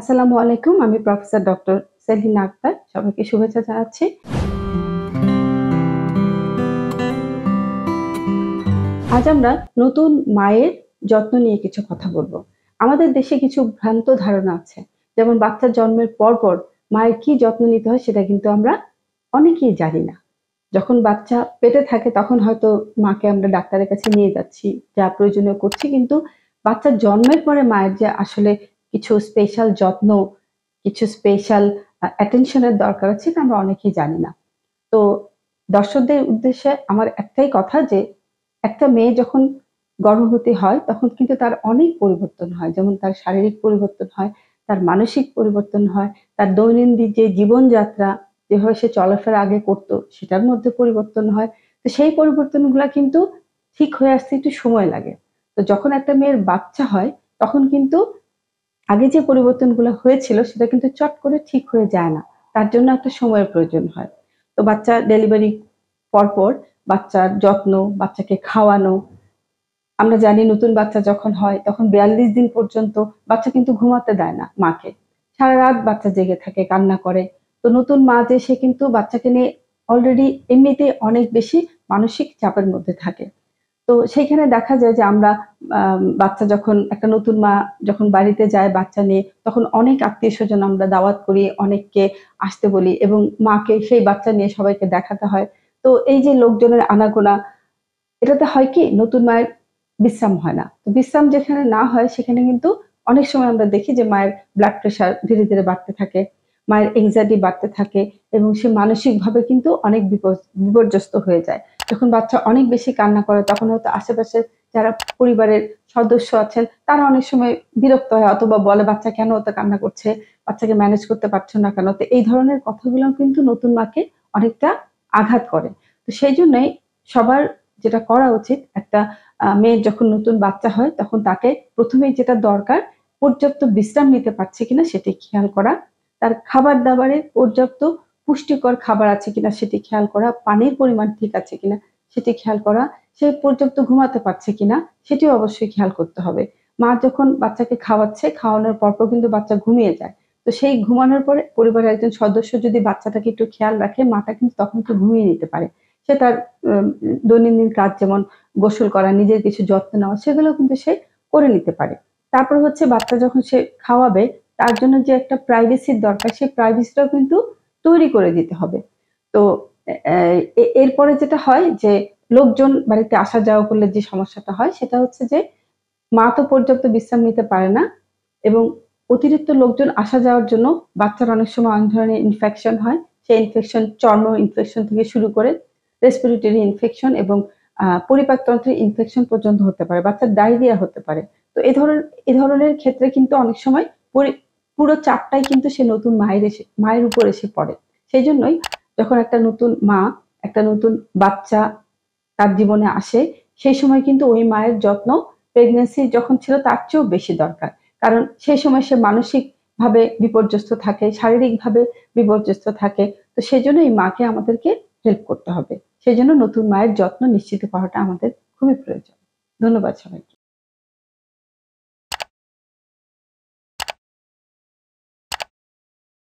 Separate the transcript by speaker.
Speaker 1: আসসালামু আলাইকুম আমি প্রফেসর ডক্টর সেলিন আক্তার সবাইকে শুভেচ্ছা জানাচ্ছি আজ আমরা নতুন মায়ের যত্ন নিয়ে কিছু কথা বলবো আমাদের দেশে কিছু ভ্রান্ত ধারণা আছে যেমন বাচ্চার জন্মের পর পর মায়ের কি যত্ন নিতে হয় সেটা কিন্তু আমরা অনেকেই জানি না যখন বাচ্চা পেটে থাকে তখন হয়তো মাকে আমরা ডাক্তারের কাছে নিয়ে যাচ্ছি যা প্রয়োজনীয় করছি কিন্তু বাচ্চার জন্মের পরে মায়ের যে আসলে কিছু স্পেশাল যত্ন কিছু স্পেশাল অ্যাটেনশনের দরকার আছে আমরা অনেকেই জানি না তো দর্শকদের উদ্দেশ্যে আমার একটাই কথা যে একটা মেয়ে যখন গর্ভবতী হয় তখন কিন্তু তার অনেক পরিবর্তন হয় যেমন তার শারীরিক পরিবর্তন হয় তার মানসিক পরিবর্তন হয় তার দৈনন্দিন যে জীবনযাত্রা যেভাবে সে চলাফেরা আগে করতো সেটার মধ্যে পরিবর্তন হয় তো সেই পরিবর্তনগুলো কিন্তু ঠিক হয়ে আসতে একটু সময় লাগে তো যখন একটা মেয়ের বাচ্চা হয় তখন কিন্তু আগে যে পরিবর্তনগুলো হয়েছিল সেটা কিন্তু চট করে ঠিক হয়ে যায় না তার জন্য একটা সময়ের প্রয়োজন হয় তো বাচ্চা ডেলিভারি পরপর বাচ্চার যত্ন বাচ্চাকে খাওয়ানো আমরা জানি নতুন বাচ্চা যখন হয় তখন বিয়াল্লিশ দিন পর্যন্ত বাচ্চা কিন্তু ঘুমাতে দেয় না মাকে সারা রাত বাচ্চা জেগে থাকে কান্না করে তো নতুন মা যে সে কিন্তু বাচ্চাকে নিয়ে অলরেডি এমনিতে অনেক বেশি মানসিক চাপের মধ্যে থাকে তো সেইখানে দেখা যায় যে আমরা বাচ্চা যখন একটা নতুন মা যখন বাড়িতে যায় বাচ্চা নিয়ে তখন অনেক আত্মীয় স্বজন আমরা দাওয়াত করি অনেককে আসতে বলি এবং মাকে সেই বাচ্চা নিয়ে সবাইকে দেখাতে হয় তো এই যে লোকজনের আনাগোনা এটাতে হয় কি নতুন মায়ের বিশ্রাম হয় না তো বিশ্রাম যেখানে না হয় সেখানে কিন্তু অনেক সময় আমরা দেখি যে মায়ের ব্লাড প্রেশার ধীরে ধীরে বাড়তে থাকে মায়ের এংজাইটি বাড়তে থাকে এবং সে মানসিকভাবে কিন্তু অনেক বিপর্যস্ত হয়ে যায় যখন বাচ্চা অনেক বেশি কান্না করে তখন হয়তো আশেপাশে যারা পরিবারের সদস্য আছেন তারা অনেক সময় বিরক্ত হয় অথবা বলে বাচ্চা কেন ওতে কান্না করছে বাচ্চাকে ম্যানেজ করতে পারছো না কেন তো এই ধরনের কথাগুলো কিন্তু নতুন মাকে অনেকটা আঘাত করে তো সেই জন্যই সবার যেটা করা উচিত একটা মেয়ের যখন নতুন বাচ্চা হয় তখন তাকে প্রথমেই যেটা দরকার পর্যাপ্ত বিশ্রাম নিতে পারছে কিনা সেটি খেয়াল করা তার খাবার দাবারে পর্যাপ্ত পুষ্টিকর খাবার আছে কিনা সেটি খেয়াল করা পানির পরিমাণ ঠিক আছে কিনা সেটি খেয়াল করা সে পর্যাপ্ত ঘুমাতে পারছে কিনা সেটিও অবশ্যই খেয়াল করতে হবে মা যখন বাচ্চাকে খাওয়াচ্ছে খাওয়ানোর পরপর কিন্তু বাচ্চা ঘুমিয়ে যায় তো সেই ঘুমানোর পরে পরিবারের একজন সদস্য যদি বাচ্চাটাকে একটু খেয়াল রাখে মাটা কিন্তু তখন তো ঘুমিয়ে নিতে পারে সে তার দৈনন্দিন কাজ যেমন গোসল করা নিজের কিছু যত্ন নেওয়া সেগুলো কিন্তু সে করে নিতে পারে তারপর হচ্ছে বাচ্চা যখন সে খাওয়াবে তার জন্য যে একটা প্রাইভেসির দরকার সেই প্রাইভেসিটাও কিন্তু তৈরি করে দিতে হবে তো এরপরে যেটা হয় যে লোকজন বাড়িতে আসা যাওয়া করলে যে সমস্যাটা হয় সেটা হচ্ছে যে মা তো পর্যাপ্ত বিশ্রাম নিতে পারে না এবং অতিরিক্ত লোকজন আসা যাওয়ার জন্য বাচ্চার অনেক সময় অনেক ধরনের ইনফেকশন হয় সেই ইনফেকশন চর্ম ইনফেকশন থেকে শুরু করে রেসপিরেটরি ইনফেকশন এবং পরিপাকতন্ত্রের ইনফেকশন পর্যন্ত হতে পারে বাচ্চার ডায়রিয়া হতে পারে তো এ ধরনের এ ধরনের ক্ষেত্রে কিন্তু অনেক সময় পুরো চাপটাই কিন্তু সে নতুন মায়ের এসে মায়ের উপর এসে পড়ে সেই জন্যই যখন একটা নতুন মা একটা নতুন বাচ্চা তার জীবনে আসে সেই সময় কিন্তু ওই মায়ের যত্ন প্রেগনেন্সি যখন ছিল তার চেয়েও বেশি দরকার কারণ সেই সময় সে মানসিক ভাবে বিপর্যস্ত থাকে শারীরিকভাবে বিপর্যস্ত থাকে তো সেই জন্য এই মাকে আমাদেরকে হেল্প করতে হবে সেই জন্য নতুন মায়ের যত্ন নিশ্চিত করাটা আমাদের খুবই প্রয়োজন ধন্যবাদ সবাইকে